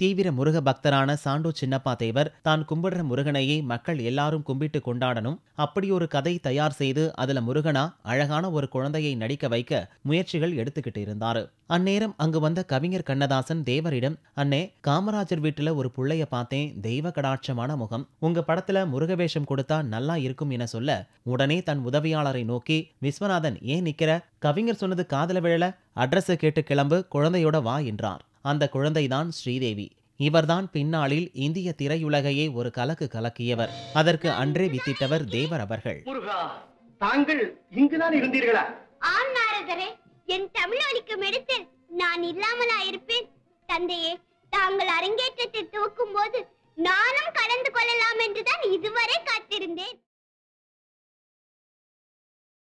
தீவிர முருக பக்தரான சாண்டோ சின்னப்பா தேவர் தான் கும்பிடுற முருகனையே மக்கள் எல்லாரும் கும்பிட்டு கொண்டாடணும் அப்படியொரு கதை தயார் செய்து அதுல முருகனா அழகான ஒரு குழந்தையை நடிக்க வைக்க முயற்சிகள் எடுத்துக்கிட்டு இருந்தாரு அந்நேரம் அங்கு வந்த கவிஞர் கண்ணதாசன் தேவரிடம் அண்ணே காமராஜர் வீட்டுல ஒரு புள்ளைய பார்த்தேன் தெய்வ கடாட்சமான முகம் உங்க படத்துல முருகவேஷம் கொடுத்தா நல்லா இருக்கும் என சொல்ல உடனே தன் உதவியாளரை நோக்கி விஸ்வநாதன் ஏன் நிக்கிற கவிஞர் சொன்னது காதல விழல அட்ரஸை கேட்டு கிளம்பு குழந்தையோட வா என்றார் அந்த குழந்தைதான் ஸ்ரீதேவி இவர்தான் பின்னாளில் இந்திய திரையுலகையே ஒரு கலக்கு கலக்கியவர் அதற்கு அன்றே வித்திட்டவர் தேவர் அவர்கள் தாங்கள் இங்குதான் இருந்தீர்களா ஆம் நாரதரே என் தமிழ் இடத்தில் நான் இல்லாமலா இருப்பேன் தந்தையே தாங்கள் அரங்கேற்றத்தை துவக்கும் போது நானும் கலந்து கொள்ளலாம் என்றுதான் இதுவரை